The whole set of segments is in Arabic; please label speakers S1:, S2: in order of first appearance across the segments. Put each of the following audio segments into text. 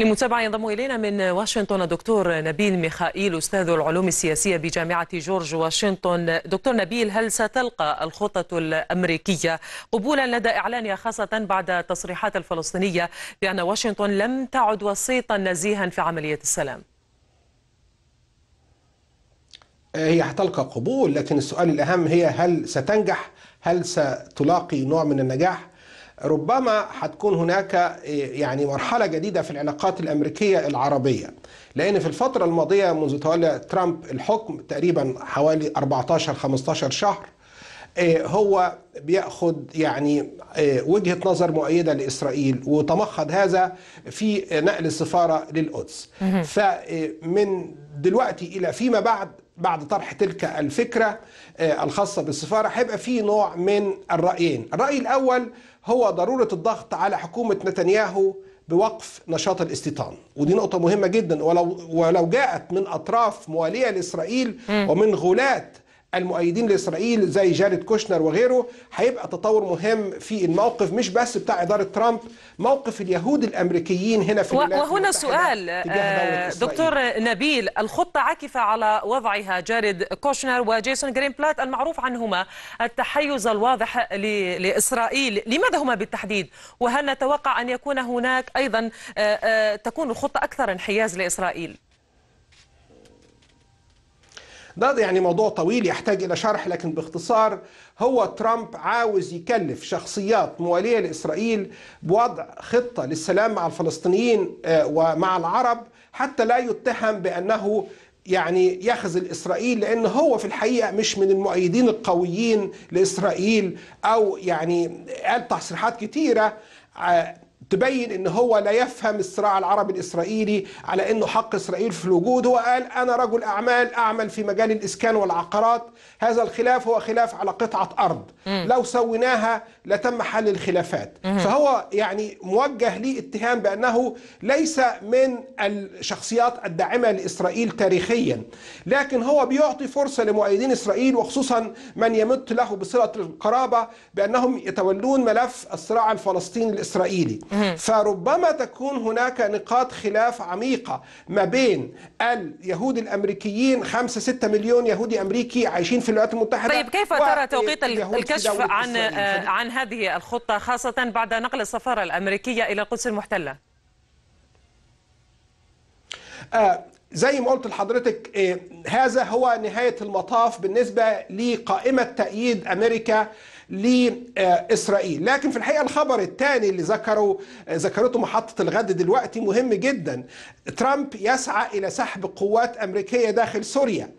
S1: لمتابعة ينضم إلينا من واشنطن الدكتور نبيل ميخائيل أستاذ العلوم السياسية بجامعة جورج واشنطن دكتور نبيل هل ستلقى الخطة الأمريكية قبولا لدى إعلانها خاصة بعد تصريحات الفلسطينية بأن واشنطن لم تعد وسيطا نزيها في عملية السلام
S2: هي هتلقى قبول لكن السؤال الأهم هي هل ستنجح هل ستلاقي نوع من النجاح ربما هتكون هناك يعني مرحلة جديدة في العلاقات الأمريكية العربية لأن في الفترة الماضية منذ تولى ترامب الحكم تقريبا حوالي 14-15 شهر آه، هو بياخذ يعني آه، وجهه نظر مؤيده لاسرائيل وتمخض هذا في نقل السفاره للقدس فمن آه، دلوقتي الى فيما بعد بعد طرح تلك الفكرة آه، الخاصة بالسفارة هيبقى في نوع من الرأيين الرأي الأول هو ضرورة الضغط على حكومة نتنياهو بوقف نشاط الاستيطان ودي نقطة مهمة جدا ولو, ولو جاءت من أطراف موالية لإسرائيل ومن غلات المؤيدين لاسرائيل زي جاريد كوشنر وغيره هيبقى تطور مهم في الموقف مش بس بتاع اداره ترامب موقف اليهود الامريكيين هنا في وهنا
S1: سؤال آه، دكتور نبيل الخطه عاكفه على وضعها جاريد كوشنر وجيسون جرينبلات المعروف عنهما التحيز الواضح لاسرائيل لماذا هما بالتحديد وهل نتوقع ان يكون هناك ايضا آه، آه، تكون الخطه اكثر انحياز لاسرائيل
S2: ده يعني موضوع طويل يحتاج إلى شرح لكن باختصار هو ترامب عاوز يكلف شخصيات موالية لإسرائيل بوضع خطة للسلام مع الفلسطينيين آه، ومع العرب حتى لا يتهم بأنه يعني يخذل اسرائيل لان هو في الحقيقه مش من المؤيدين القويين لاسرائيل او يعني قال تصريحات كثيره آه، تبين ان هو لا يفهم الصراع العربي الاسرائيلي على انه حق اسرائيل في الوجود هو قال انا رجل اعمال اعمل في مجال الاسكان والعقارات هذا الخلاف هو خلاف على قطعه ارض م. لو سويناها لتم حل الخلافات م. فهو يعني موجه لي اتهام بانه ليس من الشخصيات الداعمه لاسرائيل تاريخيا لكن هو بيعطي فرصه لمؤيدين اسرائيل وخصوصا من يمت له بصله القرابه بانهم يتولون ملف الصراع الفلسطيني الاسرائيلي فربما تكون هناك نقاط خلاف عميقة ما بين اليهود الأمريكيين 5 6 مليون يهودي أمريكي عايشين في الولايات المتحدة طيب كيف ترى توقيت الكشف عن آه،
S1: عن هذه الخطة خاصة بعد نقل السفارة الأمريكية إلى القدس المحتلة؟
S2: آه زي ما قلت لحضرتك آه، هذا هو نهاية المطاف بالنسبة لقائمة تأييد أمريكا لإسرائيل لكن في الحقيقة الخبر الثاني اللي ذكره ذكرته محطة الغد دلوقتي مهم جدا ترامب يسعى إلى سحب قوات أمريكية داخل سوريا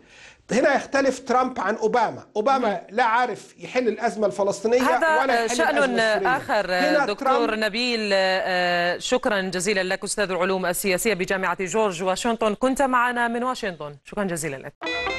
S2: هنا يختلف ترامب عن اوباما، اوباما لا عارف يحل الازمه الفلسطينيه هذا ولا يحل شان الأزمة اخر دكتور ترامب
S1: نبيل آه، آه، شكرا جزيلا لك استاذ العلوم السياسيه بجامعه جورج واشنطن، كنت معنا من واشنطن، شكرا جزيلا لك.